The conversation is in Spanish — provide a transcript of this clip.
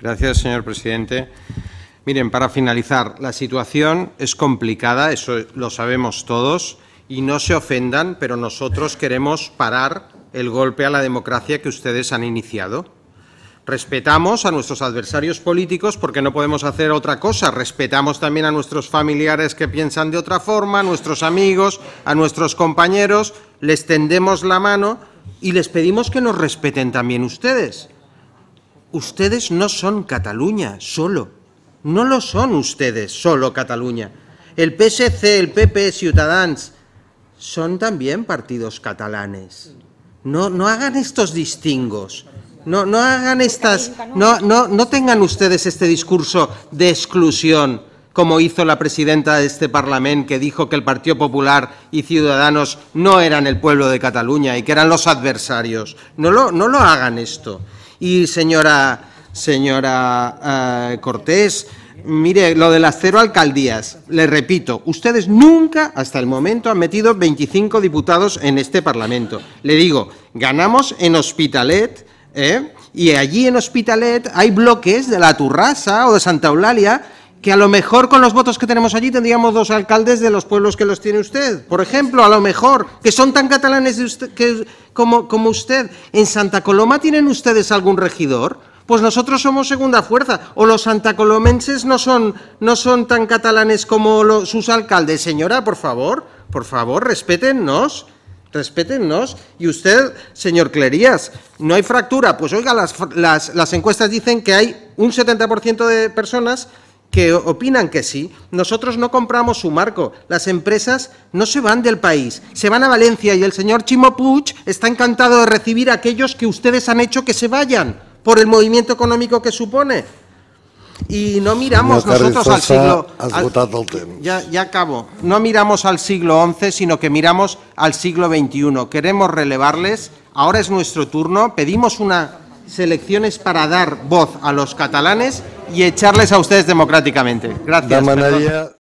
Gracias, señor presidente. Miren, para finalizar, la situación es complicada, eso lo sabemos todos, y no se ofendan, pero nosotros queremos parar el golpe a la democracia que ustedes han iniciado. Respetamos a nuestros adversarios políticos porque no podemos hacer otra cosa. Respetamos también a nuestros familiares que piensan de otra forma, a nuestros amigos, a nuestros compañeros. Les tendemos la mano y les pedimos que nos respeten también ustedes ustedes no son Cataluña solo. No lo son ustedes solo Cataluña. El PSC, el PP, Ciutadans, son también partidos catalanes. No, no hagan estos distingos. No, no hagan estas... No, no, no tengan ustedes este discurso de exclusión como hizo la presidenta de este Parlamento... que dijo que el Partido Popular y Ciudadanos no eran el pueblo de Cataluña y que eran los adversarios. No lo, no lo hagan esto. Y señora, señora eh, Cortés, mire, lo de las cero alcaldías, le repito, ustedes nunca hasta el momento han metido 25 diputados en este Parlamento. Le digo, ganamos en Hospitalet, ¿eh? y allí en Hospitalet hay bloques de la Turrasa o de Santa Eulalia que a lo mejor con los votos que tenemos allí tendríamos dos alcaldes de los pueblos que los tiene usted, por ejemplo, a lo mejor, que son tan catalanes de como, como usted. ¿En Santa Coloma tienen ustedes algún regidor? Pues nosotros somos segunda fuerza, o los santacolomenses no son, no son tan catalanes como sus alcaldes. Señora, por favor, por favor, respétennos. Respétennos. Y usted, señor Clerías, no hay fractura. Pues oiga, las, las, las encuestas dicen que hay un 70% de personas que opinan que sí. Nosotros no compramos su marco. Las empresas no se van del país, se van a Valencia y el señor Chimo está encantado de recibir a aquellos que ustedes han hecho que se vayan por el movimiento económico que supone. Y no miramos nosotros al siglo... ya, ya acabo. No miramos al siglo XI, sino que miramos al siglo XXI. Queremos relevarles. Ahora es nuestro turno. Pedimos una selecciones para dar voz a los catalanes y echarles a ustedes democráticamente. Gracias.